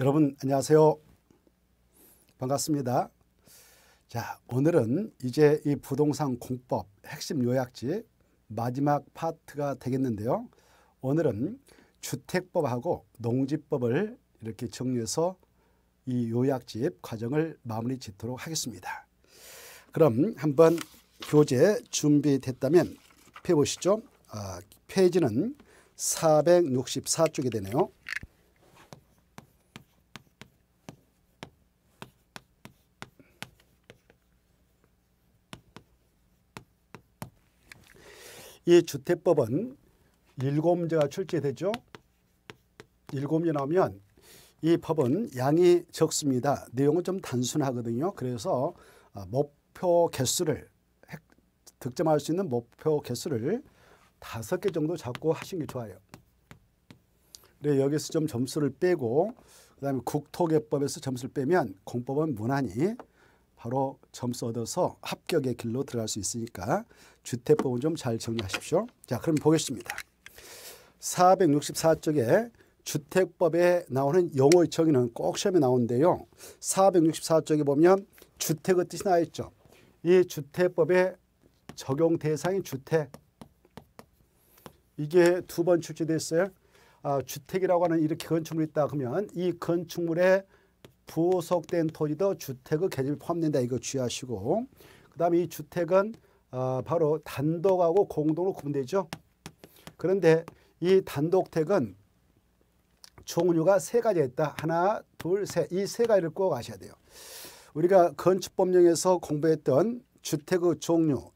여러분 안녕하세요. 반갑습니다. 자, 오늘은 이제 이 부동산 공법 핵심 요약지 마지막 파트가 되겠는데요. 오늘은 주택법하고 농지법을 이렇게 정리해서 이 요약집 과정을 마무리 짓도록 하겠습니다. 그럼 한번 교재 준비됐다면 펴보시죠. 아, 페이지는 464쪽이 되네요. 이 주택법은 일곱제가 출제되죠. 일곱이 나오면 이 법은 양이 적습니다. 내용은 좀 단순하거든요. 그래서 아, 목표 개수를 득점할 수 있는 목표 개수를 다섯 개 정도 잡고 하시게 좋아요. 그래 여기서 좀 점수를 빼고 그다음에 국토개법에서 점수를 빼면 공법은 무난히 바로 점수 얻어서 합격의 길로 들어갈 수 있으니까 주택법은 좀 잘 정리하십시오. 자, 그럼 보겠습니다. 464쪽에 주택법에 나오는 용어의 정의는 꼭 시험에 나온데요 464쪽에 보면 주택의 뜻이 나있죠. 이 주택법의 적용 대상이 주택. 이게 두 번 출제됐어요. 아, 주택이라고 하는 이렇게 건축물이 있다 그러면 이 건축물의 부속된 토지도 주택의 개념이 포함된다 이거 주의하시고 그다음에 이 주택은 어, 바로 단독하고 공동으로 구분되죠. 그런데 이 단독택은 종류가 세가지 있다. 하나, 둘, 셋. 이 세 가지를 꼭 아셔야 돼요. 우리가 건축법령에서 공부했던 주택의 종류,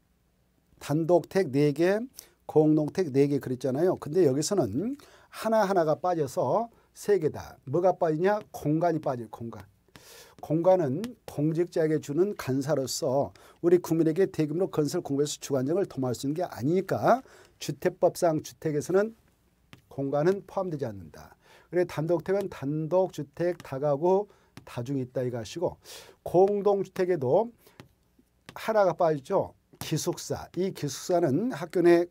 단독택 네개 공동택 네 개 그랬잖아요. 근데 여기서는 하나하나가 빠져서 세 개다. 뭐가 빠지냐? 공간이 빠질 공간. 공간은 공직자에게 주는 간사로서 우리 국민에게 대금으 건설 공부에서 주관정을 도모할 수 있는 게 아니니까 주택법상 주택에서는 공간은 포함되지 않는다. 그래 단독택은 단독주택 다가구 다중이 있다 이가시고 공동주택에도 하나가 빠지죠. 기숙사. 이 기숙사는 학교 내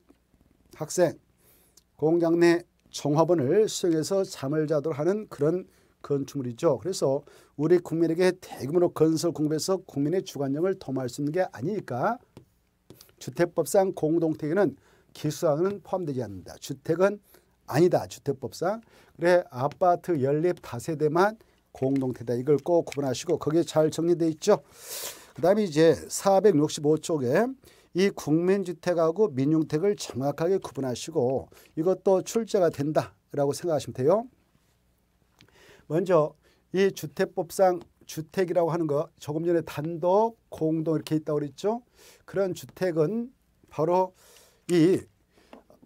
학생, 공장 내 정화번을 수용해서 잠을 자도록 하는 그런 건축물이죠. 그래서 우리 국민에게 대규모로 건설 공급해서 국민의 주관력을 도모할 수 있는 게 아니니까 주택법상 공동택에는 기수항은 포함되지 않는다. 주택은 아니다. 주택법상. 그래 아파트 연립 다세대만 공동택이다. 이걸 꼭 구분하시고 거기에 잘 정리되어 있죠. 그 다음에 이제 465쪽에 이 국민주택하고 민용택을 정확하게 구분하시고 이것도 출제가 된다라고 생각하시면 돼요. 먼저 이 주택법상 주택이라고 하는 거 조금 전에 단독, 공동 이렇게 있다고 그랬죠. 그런 주택은 바로 이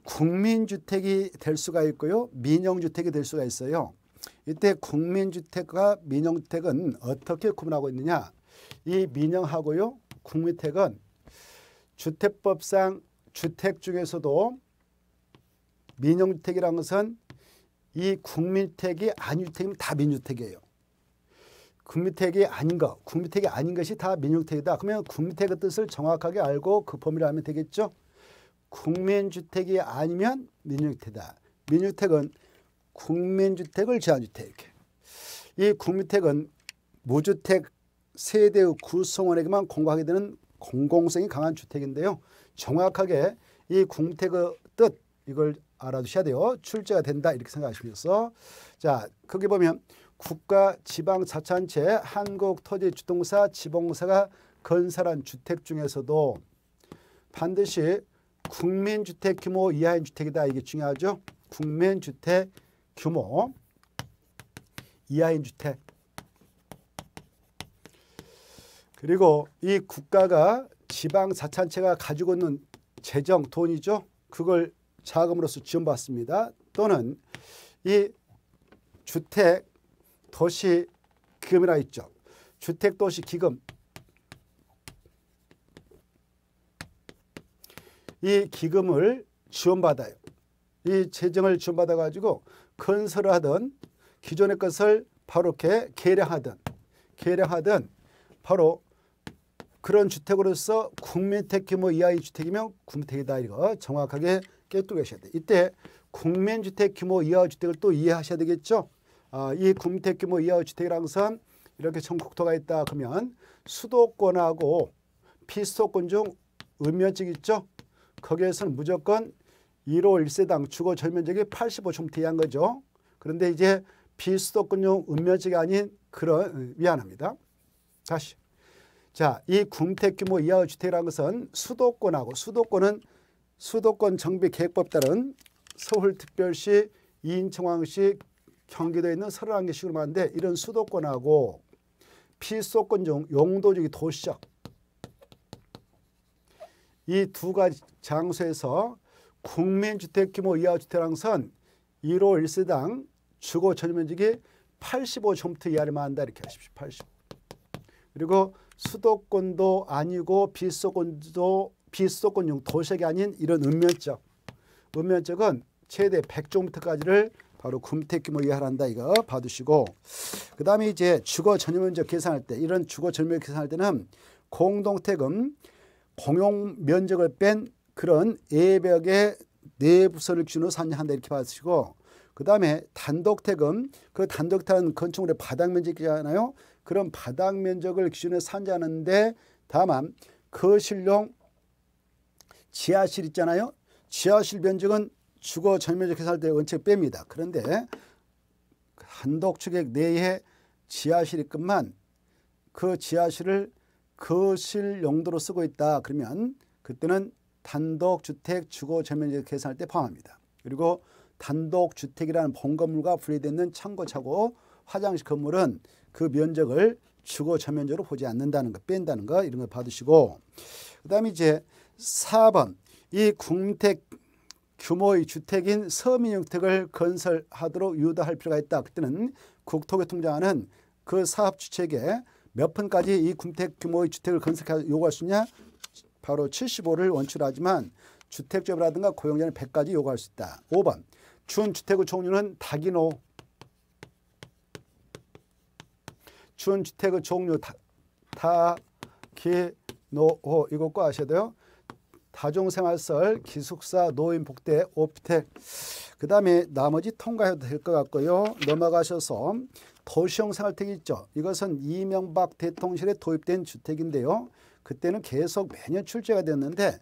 국민주택이 될 수가 있고요. 민영주택이 될 수가 있어요. 이때 국민주택과 민영주택은 어떻게 구분하고 있느냐. 이 민영하고요. 국민주택은 주택법상 주택 중에서도 민영주택이라는 것은 이 국민택이 안주택이면 다 민주택이에요. 국민택이 아닌 것, 국민택이 아닌 것이 다 민영주택이다. 그러면 국민택의 뜻을 정확하게 알고 그 범위를 알면 되겠죠. 국민주택이 아니면 민영주택이다. 민주택은 국민주택을 제한주택 이 국민택은 무주택 세대의 구성원에게만 공고하게 되는 공공성이 강한 주택인데요. 정확하게 이궁태그뜻 이걸 알아두셔야 돼요. 출제가 된다 이렇게 생각하시면서 자 거기 보면 국가 지방 자치단체 한국 토지 주동사 지봉사가 건설한 주택 중에서도 반드시 국민주택 규모 이하인 주택이다 이게 중요하죠. 국민주택 규모 이하인 주택 그리고 이 국가가 지방 자치체가 가지고 있는 재정 돈이죠. 그걸 자금으로서 지원받습니다. 또는 이 주택 도시 기금이라 있죠. 주택 도시 기금 이 기금을 지원받아요. 이 재정을 지원받아 가지고 건설 하든 기존의 것을 바로 이렇게 계량하든 계량하든 바로 그런 주택으로서 국민택 규모 이하의 주택이면 국민택이다 이거 정확하게 깨뜨려 계셔야 돼. 이때 국민주택 규모 이하 의 주택을 또 이해하셔야 되겠죠. 아, 이 국민택 규모 이하 의 주택이 항상 이렇게 전국토가 있다 그러면 수도권하고 피수도권 중 읍면적 있죠. 거기에서는 무조건 1호 1세당 주거 절면적이 8 5제곱터 이한 거죠. 그런데 이제 비수도권용 읍면적이 아닌 그런 어, 미안합니다. 다시. 자, 이국택 규모 이하 주택이라는 것은 수도권하고 수도권은 수도권 정비 계획법 따른 서울특별시, 이인청왕시, 경기도에 있는 31개 시군을 말하는데 이런 수도권하고 피수도권 중용도적이 도시적 이 두 가지 장소에서 국민주택 규모 이하 주택이 것은 1호 1세당 주거 전용 면적이 8 5점곱터 이하를 만한다 이렇게 하십시오. 85. 그리고 수도권도 아니고 비수도권도 비수도권용 도시가 아닌 이런 읍면적. 읍면적은 최대 100종부터까지를 바로 금택 규모 이하란다 이거 받으시고그 다음에 이제 주거 전면적 용 계산할 때 이런 주거 전면적 용 계산할 때는 공동택은 공용 면적을 뺀 그런 예벽의 내부선을 기준으로 산정한다 이렇게 받으시고그 다음에 단독택은 그 단독택은 건축물의 바닥 면적이잖아요. 그런 바닥 면적을 기준에 산자는데 다만 거실용 그 지하실 있잖아요. 지하실 면적은 주거 전면적 해설 때 원칙 뺍니다. 그런데 한독주객 내에 지하실이 있만그 지하실을 거실 그 용도로 쓰고 있다. 그러면 그때는 단독주택 주거 전면적 계산할 때 포함합니다. 그리고 단독주택이라는 본건물과 분리되는 창고차고 화장실 건물은 그 면적을 주거 전면적으로 보지 않는다는 거 뺀다는 거 이런 걸 받으시고 그 다음에 이제 4번 이 국민택 규모의 주택인 서민주택을 건설하도록 유도할 필요가 있다. 그때는 국토교통장관은 그 사업 주체에게 몇 푼까지 이군택 규모의 주택을 건설해 요구할 수 있냐? 바로 75를 원칙으로 하지만 주택조합이라든가 고용자는 100까지 요구할 수 있다. 5번 준주택의 종류는 다기노 준주택의 종류 다, 다, 기, 노, 호 이거 꼭 아셔야 돼요. 다종생활설, 기숙사, 노인 복대, 오피텔. 그 다음에 나머지 통과해도 될 것 같고요. 넘어가셔서 도시형 생활택 있죠. 이것은 이명박 대통령실에 도입된 주택인데요. 그때는 계속 매년 출제가 됐는데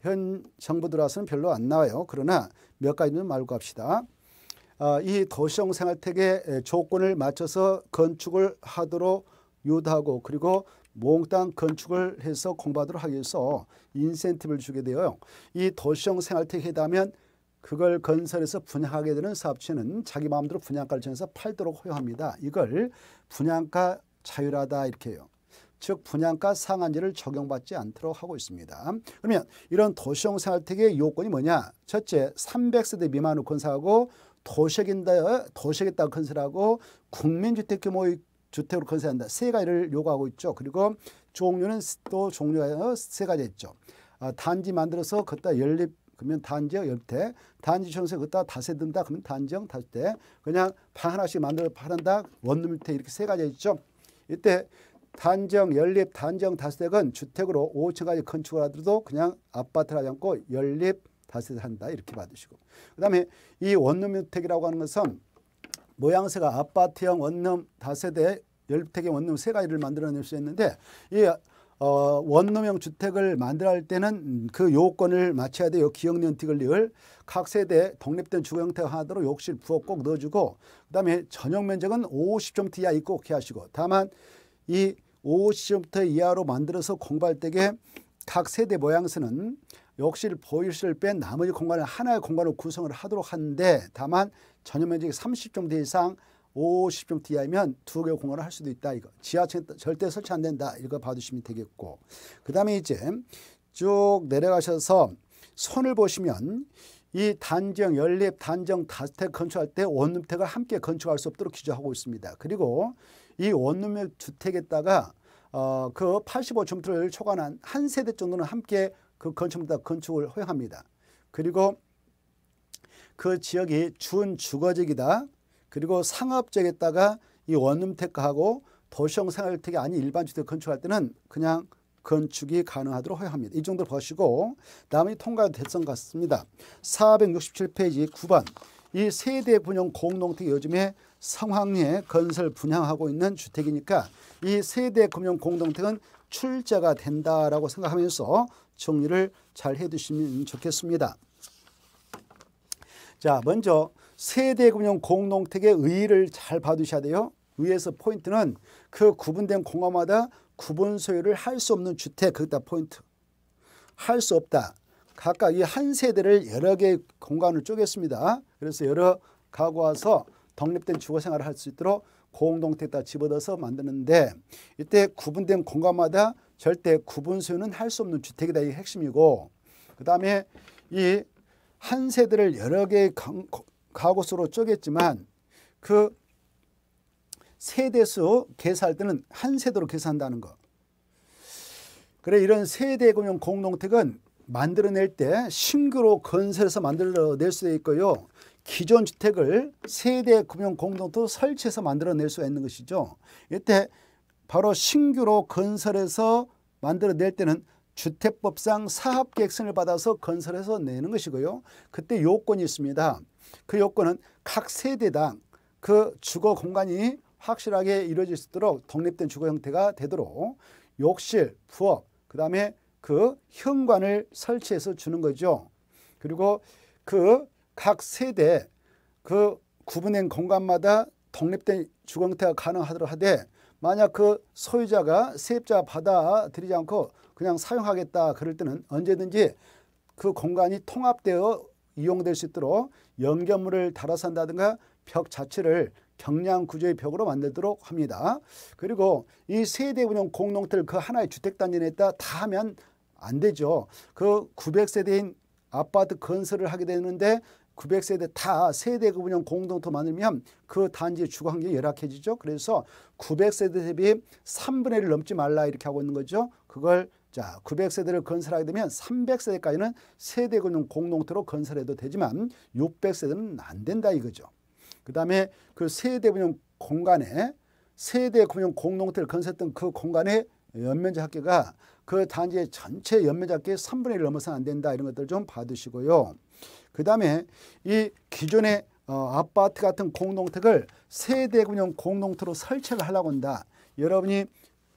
현 정부 들어와서는 별로 안 나와요. 그러나 몇 가지는 말고 합시다. 어, 이 도시형 생활택의 조건을 맞춰서 건축을 하도록 유도하고 그리고 몽땅 건축을 해서 공부하도록 하기 위해서 인센티브를 주게 되어요. 이 도시형 생활택에 해당하면 그걸 건설해서 분양하게 되는 사업체는 자기 마음대로 분양가를 정해서 팔도록 허용합니다. 이걸 분양가 자율하다 이렇게 해요. 즉 분양가 상한제를 적용받지 않도록 하고 있습니다. 그러면 이런 도시형 생활택의 요건이 뭐냐? 첫째, 300세대 미만으로 건설하고 도시혁인다 도시혁겠다 건설하고 국민주택 규모의 주택으로 건설한다 세 가지를 요구하고 있죠. 그리고 종류는 또 종류가 세 가지 있죠. 아, 단지 만들어서 거다 연립 그러면 단지형 열대 단지 전세 거다 다세 든다 그러면 단지형 다세 그냥 방 하나씩 만들어 파는다 원룸 주택 이렇게 세 가지 있죠. 이때 단정 연립 단정 다세대은 주택으로 5층까지 건축을 하더라도 그냥 아파트를 하지 않고 연립 다세대한다 이렇게 받으시고 그 다음에 이 원룸 주택이라고 하는 것은 모양새가 아파트형 원룸 다세대 열주택의 원룸 세 가지를 만들어낼 수 있는데 이 어, 원룸형 주택을 만들어 할 때는 그 요건을 맞춰야 돼요. 기억년 티글리을 각세대 독립된 주거 형태가 하도록 욕실 부엌 꼭 넣어주고 그 다음에 전용 면적은 50점부터 이하 있고 이렇게 하시고 다만 이 50점부터 이하로 만들어서 공부할 때에 각 세대 모양새는 욕실, 보일실을 뺀 나머지 공간을 하나의 공간으로 구성을 하도록 하는데 다만 전용 면적이 30정도 이상 50점 이하면 두 개의 공간을 할 수도 있다. 이거 지하철 절대 설치 안 된다. 이거 봐주시면 되겠고 그 다음에 이제 쭉 내려가셔서 손을 보시면 이 단정 연립 단정 다주택 건축할 때 원룸택을 함께 건축할 수 없도록 규제하고 있습니다. 그리고 이 원룸의 주택에다가 어, 그 85점트를 초과한 한 세대 정도는 함께 그 건축물다 건축을 허용합니다. 그리고 그 지역이 준 주거지역이다. 그리고 상업적에다가이 원룸 택하고 도시형 생활택이 아닌 일반 주택 건축할 때는 그냥 건축이 가능하도록 허용합니다. 이 정도 로 보시고 남이 통과 대성 같습니다. 467페이지 9번 이 세대 분용 공동택 이 요즘에 성황리에 건설 분양하고 있는 주택이니까 이 세대 금융 공동택은 출제가 된다라고 생각하면서 정리를 잘 해두시면 좋겠습니다. 자, 먼저 세대금융 공농택의 의의를 잘 봐두셔야 돼요. 위에서 포인트는 그 구분된 공화마다 구분 소유를 할 수 없는 주택, 그다 포인트. 할 수 없다. 각각 이 한 세대를 여러 개의 공간을 쪼갰습니다. 그래서 여러 가구와서 독립된 주거생활을 할 수 있도록 공동택다 집어넣어서 만드는데 이때 구분된 공간마다 절대 구분 수유는할 수 없는 주택이다 이 핵심이고 그다음에 이 한 세대를 여러 개의 가구수로 쪼갰지만 그 세대수 계산할 때는 한 세대로 계산한다는 거. 그래 이런 세대금융 공동택은 만들어낼 때 신규로 건설해서 만들어낼 수도 있고요. 기존 주택을 세대금융 공동도 설치해서 만들어낼 수가 있는 것이죠. 이때 바로 신규로 건설해서 만들어낼 때는 주택법상 사업계획서를 받아서 건설해서 내는 것이고요. 그때 요건이 있습니다. 그 요건은 각 세대당 그 주거 공간이 확실하게 이루어질 수 있도록 독립된 주거 형태가 되도록 욕실, 부엌, 그 다음에 그 현관을 설치해서 주는 거죠. 그리고 그 각 세대 그 구분된 공간마다 독립된 주거 형태가 가능하도록 하되 만약 그 소유자가 세입자 받아들이지 않고 그냥 사용하겠다 그럴 때는 언제든지 그 공간이 통합되어 이용될 수 있도록 연결물을 달아서 한다든가 벽 자체를 경량 구조의 벽으로 만들도록 합니다. 그리고 이 세대 운영 공농틀 그 하나의 주택 단지에 다다 하면 안 되죠. 그 900세대인 아파트 건설을 하게 되는데 900세대 다 세대 구분형 공동토 만들면 그 단지의 주거 환경이 열악해지죠. 그래서 900세대 대비 3분의 1을 넘지 말라 이렇게 하고 있는 거죠. 그걸 자, 900세대를 건설하게 되면 300세대까지는 세대 구분 공동토로 건설해도 되지만 600세대는 안 된다 이거죠. 그다음에 그 세대 구분 공간에 세대 구분 공동토를 건설했던 그 공간에 연면적 합계가 그 단지의 전체 연면적 합계의 3분의 1을 넘어서는 안 된다 이런 것들 좀 봐두시고요. 그 다음에 이 기존의 어, 아파트 같은 공동택을 세대군형 공동택으로 설치를 하려고 한다. 여러분이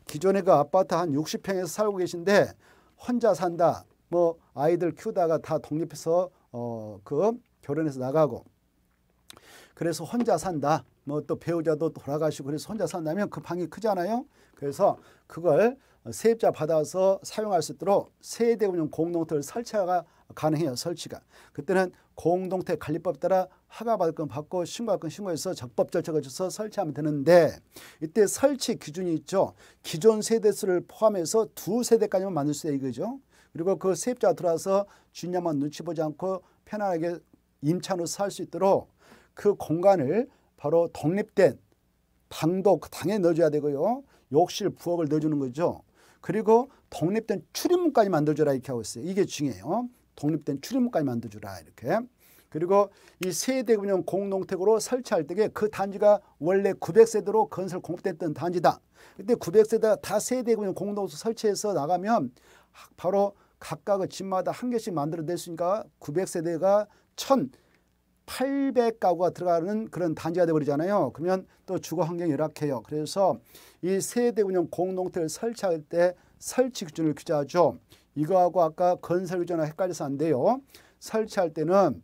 기존에 그 아파트 한 60평에서 살고 계신데 혼자 산다. 뭐 아이들 키우다가 다 독립해서 어, 그 결혼해서 나가고 그래서 혼자 산다. 뭐 또 배우자도 돌아가시고 그래서 혼자 산다면 그 방이 크잖아요. 그래서 그걸 어, 세입자 받아서 사용할 수 있도록 세대운용 공동토를 설치가 가능해요. 설치가. 그때는 공동택 관리법 따라 허가받을 건 받고 신고할 건 신고해서 적법 절차가있어서 설치하면 되는데 이때 설치 기준이 있죠. 기존 세대수를 포함해서 두 세대까지만 만들 수 있다 이거죠. 그리고 그세입자 들어와서 주냐양만 눈치 보지 않고 편안하게 임차로 살 수 있도록 그 공간을 바로 독립된 방도 그 당에 넣어줘야 되고요. 욕실 부엌을 넣어주는 거죠. 그리고 독립된 출입문까지 만들어줘라 이렇게 하고 있어요. 이게 중요해요. 독립된 출입문까지 만들어주라 이렇게. 그리고 이 세대균형 공동택으로 설치할 때에 그 단지가 원래 900세대로 건설 공급됐던 단지다. 근데 900세대가 다 세대균형 공농택 설치해서 나가면 바로 각각의 그 집마다 한 개씩 만들어낼 수 있으니까 900세대가 1,800가구가 들어가는 그런 단지가 되버리잖아요 그러면 또 주거 환경이 열악해요. 그래서 이 세대균형 공동택을 설치할 때 설치 기준을 규제하죠. 이거하고 아까 건설 유전화 헷갈려서 안 돼요. 설치할 때는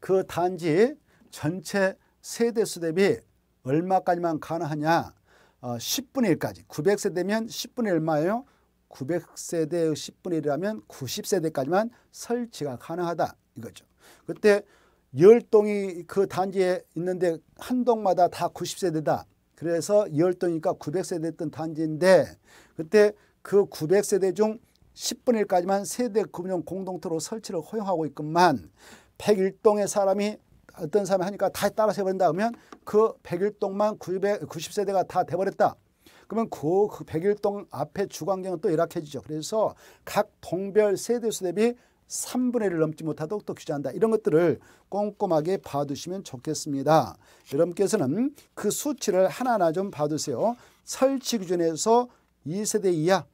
그 단지 전체 세대수 대비 얼마까지만 가능하냐 어, 10분의 1까지 900세대면 10분의 1마예요 900세대의 10분의 1이라면 90세대까지만 설치가 가능하다 이거죠. 그때 10동이 그 단지에 있는데 한 동마다 다 90세대다. 그래서 10동이니까 900세대였던 단지인데 그때 그 900세대 중 10분의 1까지만 세대 금융 공동토로 설치를 허용하고 있건만 101동의 사람이 어떤 사람이 하니까 다 따라서 해버린다 하면 그 101동만 9 0 90세대가 다 돼버렸다. 그러면 그, 그 101동 앞에 주관경은 또 열악해지죠. 그래서 각 동별 세대수 대비 3분의 1을 넘지 못하도록 또 규제한다. 이런 것들을 꼼꼼하게 봐두시면 좋겠습니다. 여러분께서는 그 수치를 하나하나 좀 봐두세요. 설치 기준에서 2세대 이하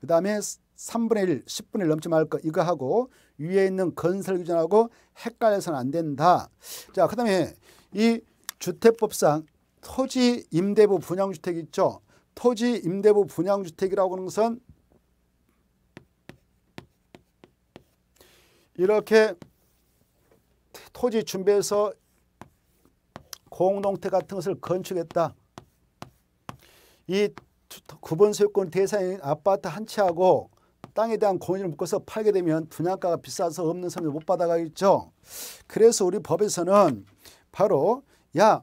그 다음에 3분의 1, 10분의 1 넘지 말 것 이거 하고 위에 있는 건설 규정하고 헷갈려서는 안 된다. 자, 그 다음에 이 주택법상 토지 임대부 분양주택 있죠. 토지 임대부 분양주택이라고 하는 것은 이렇게 토지 준비해서 공동체 같은 것을 건축했다. 이 구번 소유권 대상인 아파트 한 채하고 땅에 대한 권위를 묶어서 팔게 되면 분양가가 비싸서 없는 사람들 못 받아가겠죠. 그래서 우리 법에서는 바로 야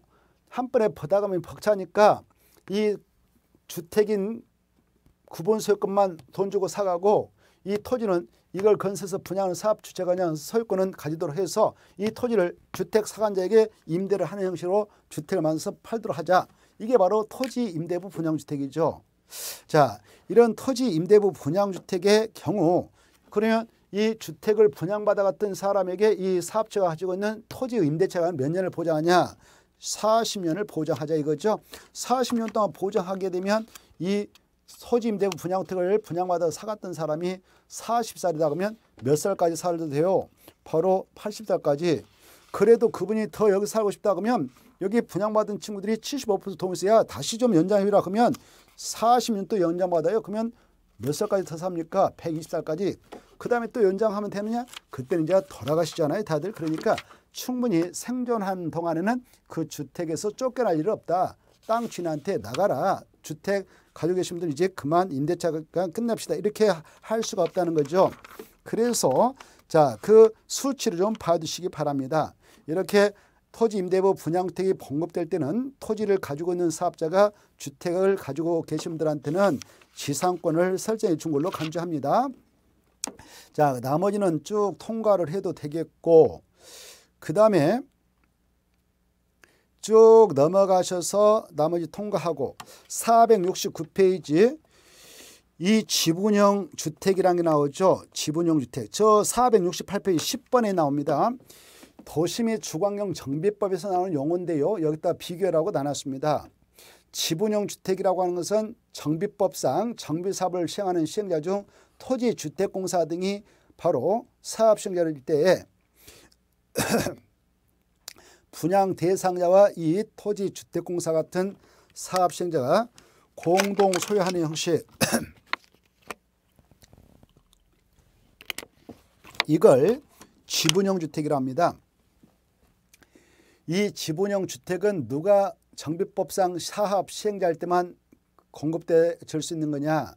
한 번에 버다가면 벅차니까 이 주택인 구본 소유권만 돈 주고 사가고 이 토지는 이걸 건설해서 분양하는 사업 주체가 그냥 소유권은 가지도록 해서 이 토지를 주택 사관자에게 임대를 하는 형식으로 주택을 만들어서 팔도록 하자. 이게 바로 토지 임대부 분양주택이죠. 자, 이런 토지 임대부 분양주택의 경우 그러면 이 주택을 분양받아갔던 사람에게 이 사업체가 가지고 있는 토지 임대차가 몇 년을 보장하냐? 40년을 보장하자 이거죠. 40년 동안 보장하게 되면 이 토지 임대부 분양주택을 분양받아 사갔던 사람이 40살이다 그러면 몇 살까지 살도 돼요? 바로 80살까지 그래도 그분이 더 여기 살고 싶다 그러면 여기 분양받은 친구들이 75% 동의세야 다시 좀 연장해라 그러면 40년 또 연장받아요. 그러면 몇 살까지 더 삽니까? 120살까지. 그 다음에 또 연장하면 되느냐? 그때는 이제 돌아가시잖아요. 다들. 그러니까 충분히 생존한 동안에는 그 주택에서 쫓겨날 일 없다. 땅 주인한테 나가라. 주택 가지고 계신 분들 이제 그만 임대차가 끝납시다. 이렇게 할 수가 없다는 거죠. 그래서 자 그 수치를 좀 봐주시기 바랍니다. 이렇게 토지 임대부 분양택이 봉급될 때는 토지를 가지고 있는 사업자가 주택을 가지고 계신 분들한테는 지상권을 설정해 준 걸로 간주합니다. 자, 나머지는 쭉 통과를 해도 되겠고 그 다음에 쭉 넘어가셔서 나머지 통과하고 469페이지 이 지분형 주택이라는 게 나오죠. 지분형 주택. 저 468페이지 10번에 나옵니다. 도심의 주광형 정비법에서 나오는 용어인데요. 여기다 비교라고 나눴습니다. 지분형 주택이라고 하는 것은 정비법상 정비사업을 시행하는 시행자 중 토지, 주택공사 등이 바로 사업 시행자일 때에 분양 대상자와 이 토지, 주택공사 같은 사업 시행자가 공동 소유하는 형식 이걸 지분형 주택이라 합니다. 이 지분형 주택은 누가 정비법상 사업 시행자일 때만 공급될수 있는 거냐?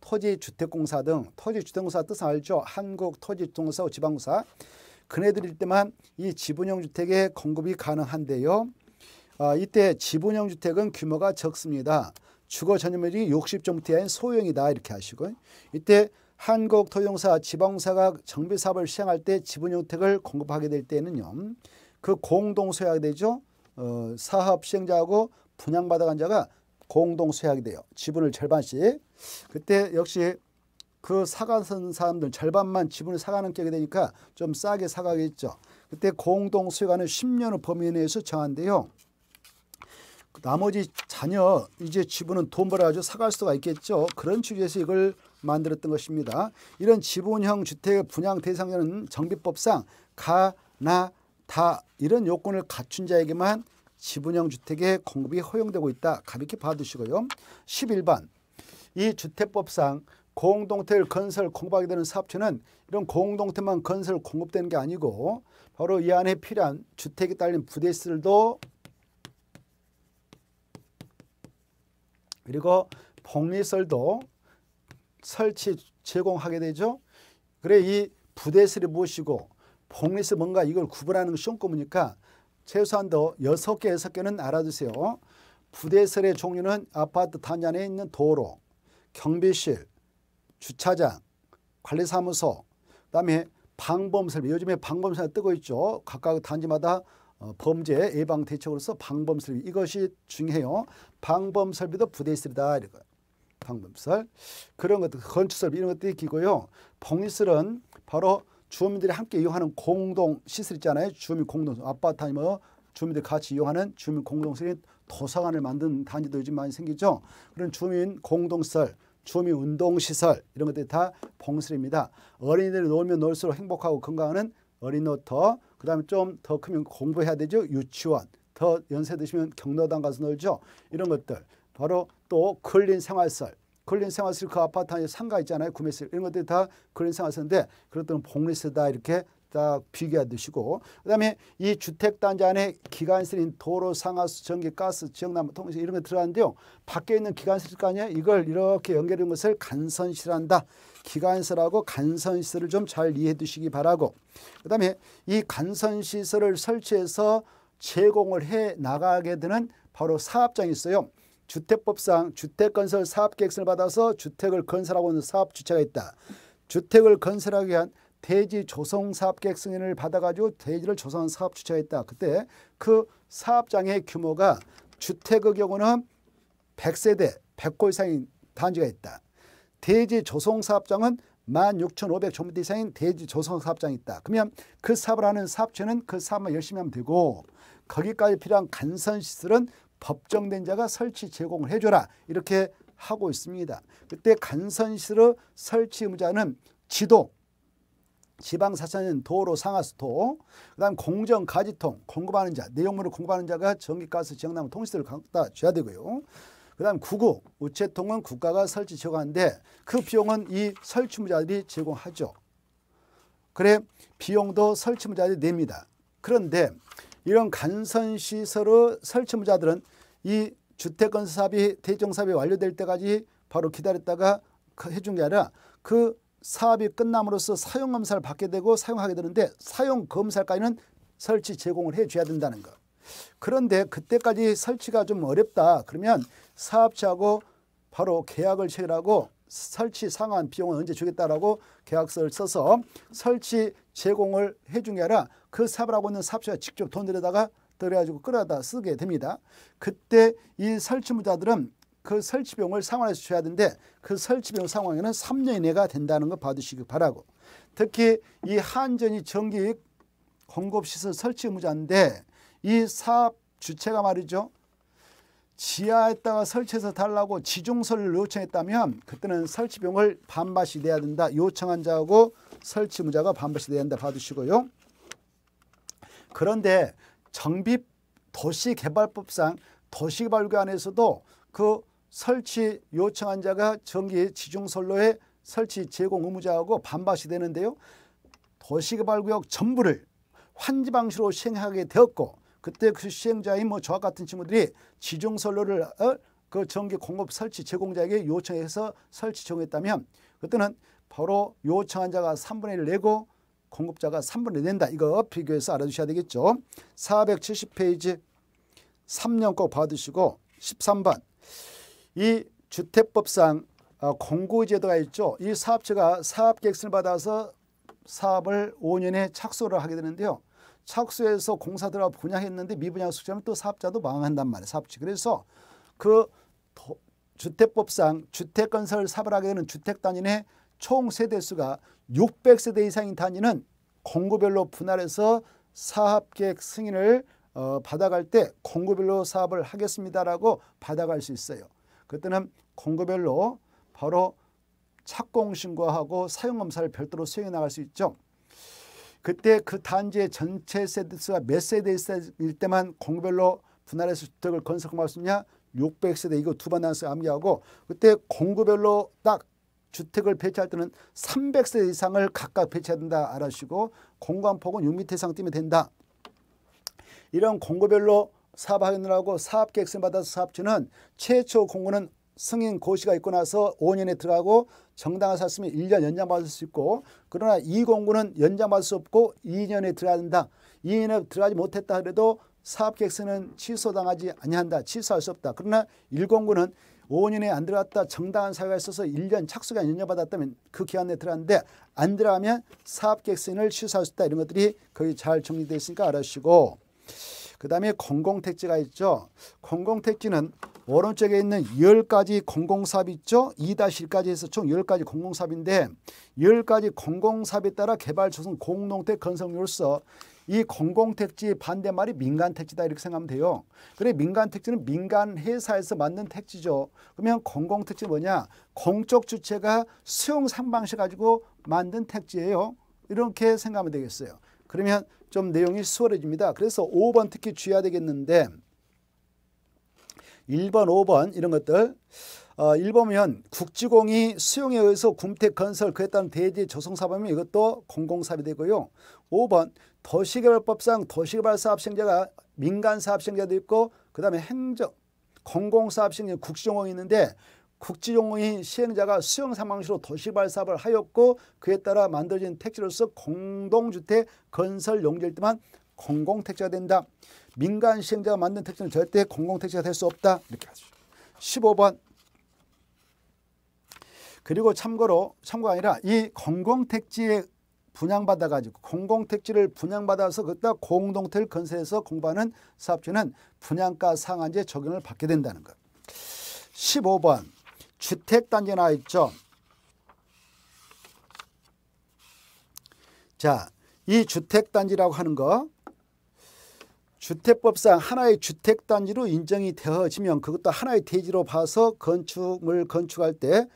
토지주택공사 등 토지주택공사 뜻은 알죠? 한국 토지주택공사 지방공사 그네들일 때만 이 지분형 주택에 공급이 가능한데요. 아, 이때 지분형 주택은 규모가 적습니다. 주거 전유물이 60종부터 한 소형이다 이렇게 하시고 이때 한국토용사 지 지방사가 정비사업을 시행할 때 지분주택을 형 공급하게 될 때는요. 그 공동 소약이 되죠. 어, 사업 시행자하고 분양받아간 자가 공동 수약이 돼요. 지분을 절반씩. 그때 역시 그 사가는 사람들 절반만 지분을 사가는 격 되니까 좀 싸게 사가겠죠. 그때 공동 수익하는 10년의 범위 내에서 정한데요. 나머지 자녀 이제 지분은 돈 벌어가지고 사갈 수가 있겠죠. 그런 취지에서 이걸 만들었던 것입니다. 이런 지분형 주택의 분양 대상자는 정비법상 가나 다 이런 요건을 갖춘 자에게만 지분형 주택의 공급이 허용되고 있다. 가볍게 봐두시고요. 11번 이 주택법상 공동택을 건설 공급하게 되는 사업체는 이런 공동택만 건설 공급되는 게 아니고 바로 이 안에 필요한 주택이 딸린 부대시설도 그리고 복리설도 설치 제공하게 되죠. 그래 이부대시설이 무엇이고 복리에서 뭔가 이걸 구분하는 것이 좀 보니까 최소한 더 여섯 개 여섯 개는 알아두세요. 부대설의 종류는 아파트 단지 안에 있는 도로, 경비실, 주차장, 관리사무소, 그다음에 방범설비. 요즘에 방범설비 뜨고 있죠. 각각 단지마다 어, 범죄 예방 대책으로서 방범설비 이것이 중요해요. 방범설비도 부대설이다 이거. 방범설 그런 것들 건축설비 이런 것들이 기고요. 복리설은 바로 주민들이 함께 이용하는 공동 시설 있잖아요. 주민 공동 아파트 아니면 주민들 같이 이용하는 주민 공동시설인 도서관을 만든 단지도 요즘 많이 생기죠. 그런 주민 공동설 주민 운동시설 이런 것들이 다봉설입니다 어린이들이 놀면 놀수록 행복하고 건강하는 어린이노터, 그 다음에 좀 더 크면 공부해야 되죠. 유치원, 더 연세 드시면 경로당 가서 놀죠. 이런 것들. 바로 또 클린 생활설, 걸린 생활실그 아파트 안에 상가 있잖아요. 구매실 이런 것들이 다 걸린 생활실인데 그렇다면 복리세다 이렇게 딱 비교하시고 해 그다음에 이 주택 단지 안에 기관실인 도로, 상하수, 전기, 가스, 지역나무, 통신 이런 거 들어가는데요. 밖에 있는 기관실까지 이걸 이렇게 연결된 것을 간선실한다. 기관실하고 간선시설을 좀 잘 이해해 두시기 바라고 그다음에 이 간선시설을 설치해서 제공을 해 나가게 되는 바로 사업장이 있어요. 주택법상 주택건설 사업계획서를 받아서 주택을 건설하고 있는 사업 주체가 있다. 주택을 건설하기 위한 대지 조성 사업계획 승인을 받아가지고 대지를 조성한 사업 주체가 있다. 그때 그 사업장의 규모가 주택의 경우는 100세대 100호 이상인 단지가 있다. 대지 조성 사업장은 16,500 전부 이상인 대지 조성 사업장이 있다. 그러면 그 사업을 하는 사업체는 그 사업만 열심히 하면 되고 거기까지 필요한 간선 시설은 법정된 자가 설치 제공을 해줘라 이렇게 하고 있습니다. 그때 간선시설 설치 의무자는 지도, 지방사천인 도로 상하수도, 그 다음 공정 가지통, 공급하는 자, 내용물을 공급하는 자가 전기가스, 지역나무, 통신을 갖다 줘야 되고요. 그 다음 구구, 우체통은 국가가 설치 제공하는데 그 비용은 이 설치무자들이 제공하죠. 그래 비용도 설치무자들이 냅니다. 그런데 이런 간선시설의 설치부자들은이 주택건설 사업이 대정 사업이 완료될 때까지 바로 기다렸다가 그 해준 게 아니라 그 사업이 끝남으로써 사용검사를 받게 되고 사용하게 되는데 사용검사까지는 설치 제공을 해줘야 된다는 것. 그런데 그때까지 설치가 좀 어렵다. 그러면 사업자하고 바로 계약을 체결하고 설치 상한 비용은 언제 주겠다라고 계약서를 써서 설치 제공을 해준 게 아니라 그 삽을 하고 있는 삽시가 직접 돈 들여다가 들여가지고 끌어다 쓰게 됩니다. 그때 이 설치무자들은 그설치비을 상환해서 줘야 되는데 그설치비 상황에는 3년 이내가 된다는 거 봐두시기 바라고 특히 이 한전이 전기 공급시설 설치 의무자인데 이 사업 주체가 말이죠. 지하에다가 설치해서 달라고 지중설을 요청했다면 그때는 설치비을 반반씩 내야 된다. 요청한 자하고 설치무자가 반반씩 내야 된다 봐두시고요. 그런데 정비 도시개발법상 도시개발관에서도 그 설치 요청한 자가 전기 지중선로에 설치 제공 의무자하고 반반씩 되는데요. 도시개발구역 전부를 환지 방식으로 시행하게 되었고 그때 그 시행자인 뭐 저와 같은 친구들이 지중선로를 어? 그 전기 공급 설치 제공자에게 요청해서 설치 제공했다면 그때는 바로 요청한 자가 3분의 1을 내고 공급자가 3분의 낸다. 이거 비교해서 알아두셔야 되겠죠. 470페이지 3년 꼭 봐두시고 13번 이 주택법상 어, 공고제도가 있죠. 이 사업체가 사업계획서를 받아서 사업을 5년에 착수를 하게 되는데요. 착수해서 공사 들하고 분양했는데 미분양 수주하면 또 사업자도 망한단 말이에요. 사업체. 그래서 그 주택법상 주택건설 사업을 하게 되는 주택단위의 총 세대수가 600세대 이상인단위는 공고별로 분할해서 사업계획 승인을 어, 받아갈 때 공고별로 사업을 하겠습니다라고 받아갈 수 있어요. 그때는 공고별로 바로 착공 신고하고 사용검사를 별도로 수행해 나갈 수 있죠. 그때 그 단지의 전체 세대수가 몇 세대일 때만 공고별로 분할해서 주택을 건설할 수 있냐? 600세대 이거 두 번 나눠서 암기하고 그때 공고별로 딱 주택을 배치할 때는 300세 이상을 각각 배치해야 된다 알아시고 공간폭은 6m 이상 뛰면 된다. 이런 공고별로 사업하느라고 사업계획서 를 받아서 사업주는 최초 공고는 승인 고시가 있고 나서 5년에 들어가고 정당한 샀으면 1년 연장받을 수 있고 그러나 이 공고는 연장받을 수 없고 2년에 들어야 한다. 2년에 들어가지 못했다 그래도 사업계획서는 취소당하지 아니한다. 취소할 수 없다. 그러나 1공고는 5년에 안 들어갔다 정당한 사유가 있어서 1년 착수가 연려받았다면 그 기간 내에 들어갔는데 안 들어가면 사업계획 승인을 취소할 수 있다. 이런 것들이 거의 잘 정리되어 있으니까 알아주시고 그 다음에 공공택지가 있죠. 공공택지는 오른쪽에 있는 10가지 공공사업이 있죠. 2-1까지 해서 총 10가지 공공사업인데 10가지 공공사업에 따라 개발 조성 공동택 건설률로서 이 공공택지 반대말이 민간택지다 이렇게 생각하면 돼요. 그래 민간택지는 민간회사에서 만든 택지죠. 그러면 공공택지 뭐냐? 공적 주체가 수용 상방식 가지고 만든 택지예요. 이렇게 생각하면 되겠어요. 그러면 좀 내용이 수월해집니다. 그래서 5번 특히 주의해야 되겠는데 1번, 5번 이런 것들 어, 1번은 국지공이 수용에 의해서 굼택 건설 그에 따른 대지 조성사범이면 이것도 공공사업이 되고요. 5번 도시개발법상 도시개발사업시행자가 민간사업시행자도 있고 그 다음에 행정, 공공사업시행자 국지종공이 있는데 국지종공인 시행자가 수용상 방식로 도시발사업을 하였고 그에 따라 만들어진 택지로서 공동주택 건설 용지일 때만 공공택지가 된다. 민간 시행자가 만든 택지는 절대 공공택지가 될 수 없다. 이렇게 하죠. 15번 그리고 참고로 참고가 아니라 이 공공택지의 분양받아가지고 공공택지를 분양받아서 그다 공동택을 건설해서 공부하는 사업주는 분양가 상한제 적용을 받게 된다는 것. 15번 주택단지 나와 있죠. 자, 이 주택단지라고 하는 거 주택법상 하나의 주택단지로 인정이 되어지면 그것도 하나의 대지로 봐서 건축을 건축할 때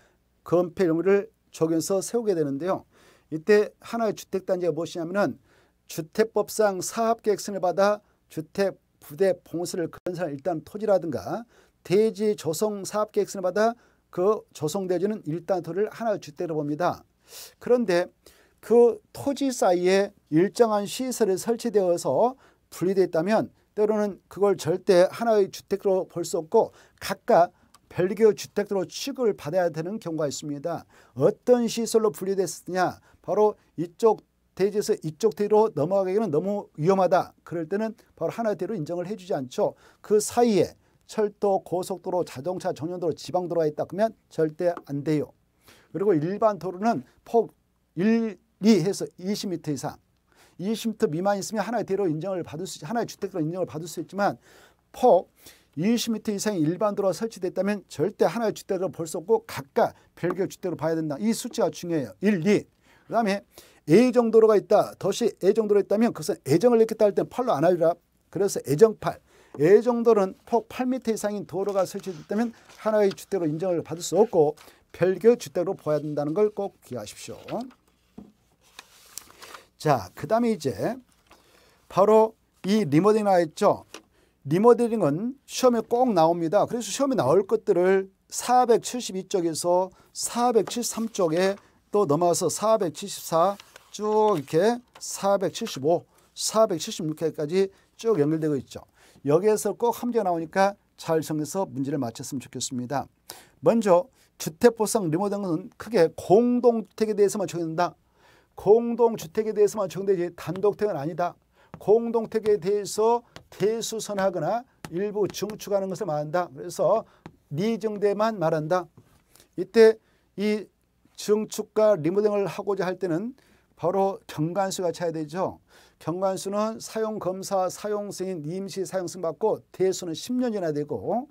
건폐율을 적용해서 세우게 되는데요. 이때 하나의 주택단지가 무엇이냐면은 주택법상 사업계획서를 받아 주택 부대 봉수를 건설 사 일단 토지라든가 대지 조성 사업계획서를 받아 그 조성되지는 일단 토를 하나의 주택으로 봅니다. 그런데 그 토지 사이에 일정한 시설이 설치되어서 분리되어 있다면 때로는 그걸 절대 하나의 주택으로 볼 수 없고 각각 별개의 주택으로 취급을 받아야 되는 경우가 있습니다. 어떤 시설로 분리됐느냐 바로 이쪽 대지에서 이쪽 대로 넘어가기에는 너무 위험하다. 그럴 때는 바로 하나의 대로 인정을 해주지 않죠. 그 사이에 철도, 고속도로, 자동차, 전용도로, 지방도로가 있다 그러면 절대 안 돼요. 그리고 일반 도로는 폭 1, 2 해서 20m 이상, 20m 미만 있으면 하나의 대로 인정을 받을 수, 하나의 주택으로 인정을 받을 수 있지만 폭 20m 이상의 일반 도로가 설치됐다면 절대 하나의 주택으로 볼 수 없고 각각 별개의 주택으로 봐야 된다. 이 수치가 중요해요. 1, 2. 그 다음에 A 정도로가 있다. 덫이 A 정도로 있다면 그것은 애정을 잃겠다 할 때는 팔로 안 하리라. 그래서 애정팔. A 정도는 폭 8m 이상인 도로가 설치됐다면 하나의 주택으로 인정을 받을 수 없고 별개 의 주택으로 보아야 된다는 걸 꼭 기억하십시오. 자, 그 다음에 이제 바로 이 리모델링 나있죠 리모델링은 시험에 꼭 나옵니다. 그래서 시험에 나올 것들을 472쪽에서 473쪽에 또 넘어서 474 쭉 이렇게 475, 476회까지 쭉 연결되고 있죠. 여기에서 꼭함수 나오니까 잘 정해서 문제를 맞췄으면 좋겠습니다. 먼저 주택보상 리모델링은 크게 공동주택에 대해서만 적용된다. 공동주택에 대해서만 적용되지 단독택은 아니다. 공동택에 대해서 대수선하거나 일부 증축하는 것을 말한다. 그래서 미증대만 말한다. 이때 이 증축과 리모델링을 하고자 할 때는 바로 경관수가 차야 되죠. 경관수는 사용검사, 사용승인, 임시 사용승 받고 대수는 10년 이나 되고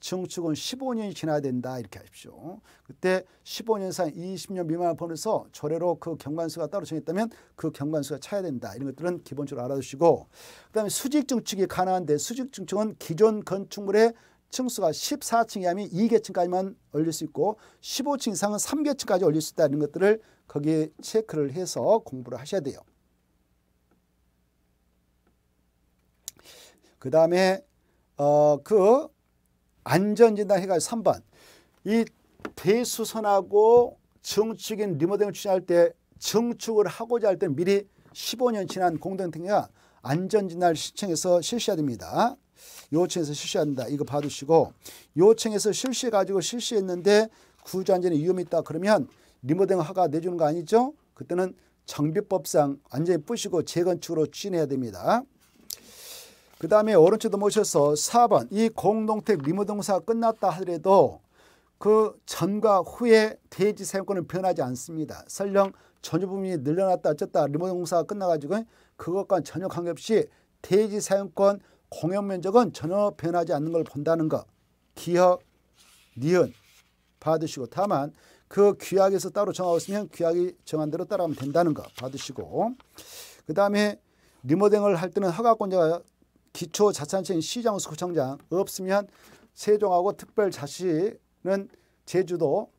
증축은 15년이 지나야 된다 이렇게 하십시오. 그때 15년 이상 20년 미만을 보면서 조례로 그 경관수가 따로 정했다면 그 경관수가 차야 된다. 이런 것들은 기본적으로 알아두시고 그다음에 수직 증축이 가능한데 수직 증축은 기존 건축물의 층수가 14층이 하면 2계층까지만 올릴 수 있고 15층 이상은 3계층까지 올릴 수 있다는 것들을 거기에 체크를 해서 공부를 하셔야 돼요. 그 다음에 어, 그 안전진단 해가 3번 이 대수선하고 증축인 리모델링을 추진할 때 증축을 하고자 할 때 미리 15년 지난 공동택가 안전진단을 시청해서 실시해야 됩니다. 요청에서 실시한다. 이거 봐두시고 요청에서 실시해 가지고 실시했는데 구조 안전에 위험이 있다. 그러면 리모델링 허가 내주는 거 아니죠? 그때는 정비법상 완전히 뿌시고 재건축으로 추진해야 됩니다. 그 다음에 오른쪽도 모셔서 4번 이 공동택 리모동사가 끝났다 하더라도 그 전과 후에 대지 사용권은 변하지 않습니다. 설령 전유분이 부 늘려놨다 어쨌다 리모동사가 끝나가지고 그것과 전혀 관계없이 대지 사용권 공연 면적은 전혀 변하지 않는 걸 본다는 것. 기역, 니은 받으시고 다만 그 규약에서 따로 정하고 있으면 규약이 정한 대로 따라하면 된다는 거 받으시고 그 다음에 리모델링을 할 때는 허가권자가 기초 자산시행 시장 수구청장 없으면 세종하고 특별자치는 제주도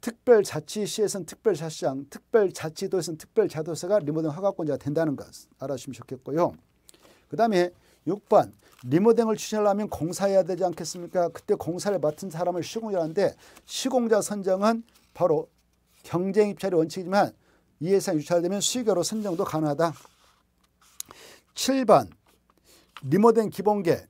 특별자치시에서는 특별자치장 특별자치도에서는 특별자도서가 리모델링 허가권자가 된다는 것 알아주시면 좋겠고요. 그 다음에 6번 리모델을 링 추진하려면 공사해야 되지 않겠습니까? 그때 공사를 맡은 사람을 시공자인데 시공자 선정은 바로 경쟁 입찰의 원칙이지만 이 예산이 유찰되면 수익으로 선정도 가능하다. 7번 리모델 링 기본계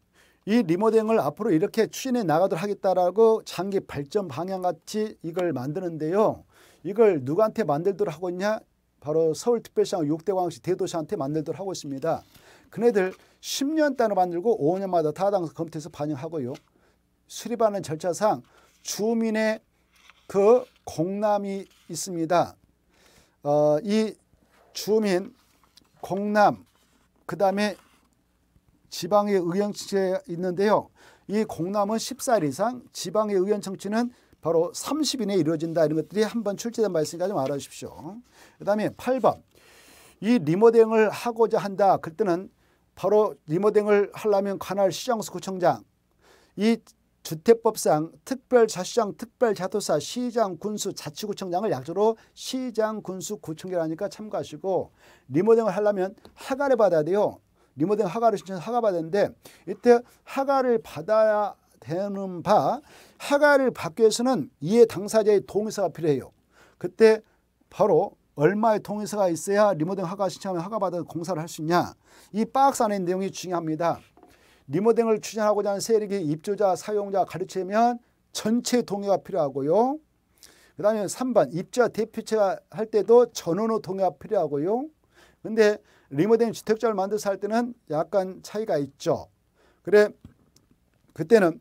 이 리모델을 링 앞으로 이렇게 추진해 나가도록 하겠다라고 장기 발전 방향같이 이걸 만드는데요. 이걸 누구한테 만들도록 하고 있냐? 바로 서울특별시장 6대 광역시 대도시한테 만들도록 하고 있습니다. 그네들 10년 단위 만들고 5년마다 타당 검토해서 반영하고요. 수립하는 절차상 주민의 그 공람이 있습니다. 어, 이 주민 공람 그 다음에 지방의 의견청에 있는데요. 이 공람은 14일 이상 지방의 의견청취는 바로 30인에 이루어진다 이런 것들이 한번 출제된 바 있으니까 좀 알아주십시오. 그 다음에 8번 이 리모델링을 하고자 한다. 그때는 바로 리모델링을 하려면 관할 시장수구청장이 주택법상 특별자시장, 특별자도사, 시장, 군수, 자치구청장을 약조로 시장, 군수, 구청장이라니까 참고하시고 리모델링을 하려면 허가를 받아야 돼요. 리모델링 허가를 신청 해서 허가 받았는데 이때 허가를 받아야 되는 바 허가를 받기 위해서는 이해 당사자의 동의서가 필요해요. 그때 바로 얼마의 통해서가 있어야 리모델링 허가 신청하면 허가받아 공사를 할 수 있냐. 이 박스 안에 내용이 중요합니다. 리모델링을 추진하고자 하는 세력이 입주자, 사용자 가르치면 전체 동의가 필요하고요. 그 다음에 3번 입주자 대표체가 할 때도 전원호 동의가 필요하고요. 근데 리모델링 주택자를 만들어서 할 때는 약간 차이가 있죠. 그래 그때는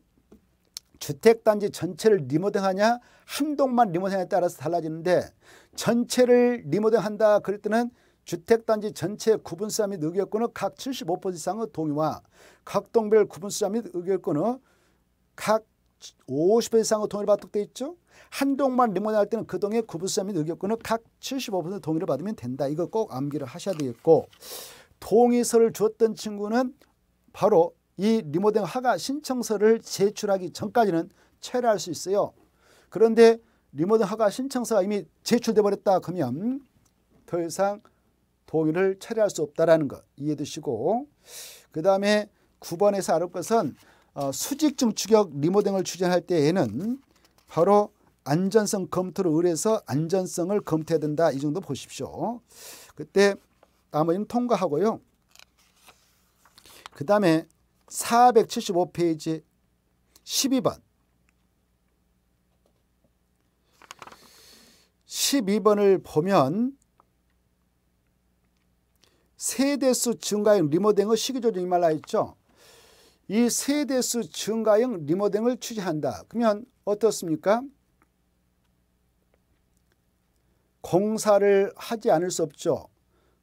주택단지 전체를 리모델링하냐 한동만 리모델링에 따라서 달라지는데 전체를 리모델링한다 그럴 때는 주택단지 전체 구분수자 및의결권은각 75% 이상의 동의와 각 동별 구분수자 및의결권은각 50% 이상의 동의를 받도록 있죠. 한 동만 리모델할 링 때는 그 동의 구분수자 및의결권은각 75% 동의를 받으면 된다. 이거 꼭 암기를 하셔야 되겠고 동의서를 주었던 친구는 바로 이 리모델 링 허가 신청서를 제출하기 전까지는 철회할 수 있어요. 그런데 리모드 허가 신청서가 이미 제출돼 버렸다 그러면 더 이상 동의를 처리할 수 없다라는 것 이해해 시고 그다음에 9번에서 알을 것은 어, 수직증 추격 리모델링을 추진할 때에는 바로 안전성 검토를 의뢰해서 안전성을 검토해야 된다. 이 정도 보십시오. 그때 나머지는 통과하고요. 그 다음에 475페이지 12번 12번을 보면 세대수 증가형 리모델링을 시기조정이 말라 있죠. 이 세대수 증가형 리모델링을 취재한다. 그러면 어떻습니까? 공사를 하지 않을 수 없죠.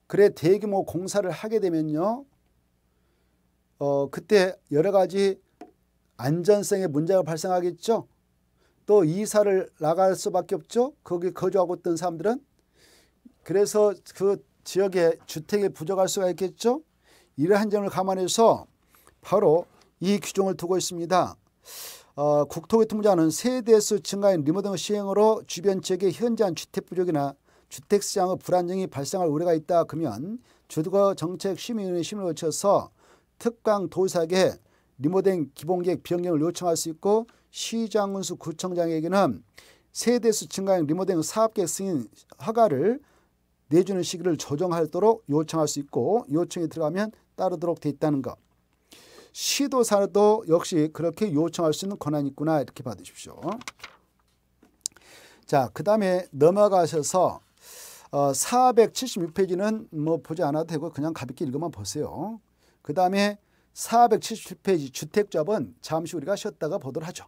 그래 대규모 공사를 하게 되면요. 어, 그때 여러 가지 안전성의 문제가 발생하겠죠. 또 이사를 나갈 수밖에 없죠. 거기 거주하고 있던 사람들은 그래서 그 지역에 주택이 부족할 수가 있겠죠. 이러한 점을 감안해서 바로 이 규정을 두고 있습니다. 어, 국토교통부장은 세대수 증가인 리모델링 시행으로 주변 지역의 현재한 주택 부족이나 주택 시장의 불안정이 발생할 우려가 있다 그러면 주거 정책 심의위원회 심의를 거쳐서 특강 도사에게 리모델링 기본계획 변경을 요청할 수 있고 시장군수 구청장에게는 세대수 증가형 리모델링 사업계획 승인 허가를 내주는 시기를 조정하도록 요청할 수 있고 요청이 들어가면 따르도록 돼 있다는 것. 시도사도 역시 그렇게 요청할 수 있는 권한이 있구나 이렇게 받으십시오. 자, 그 다음에 넘어가셔서 어, 476페이지는 뭐 보지 않아도 되고 그냥 가볍게 읽으면 보세요. 그 다음에 477페이지 주택조합은 잠시 우리가 쉬었다가 보도록 하죠.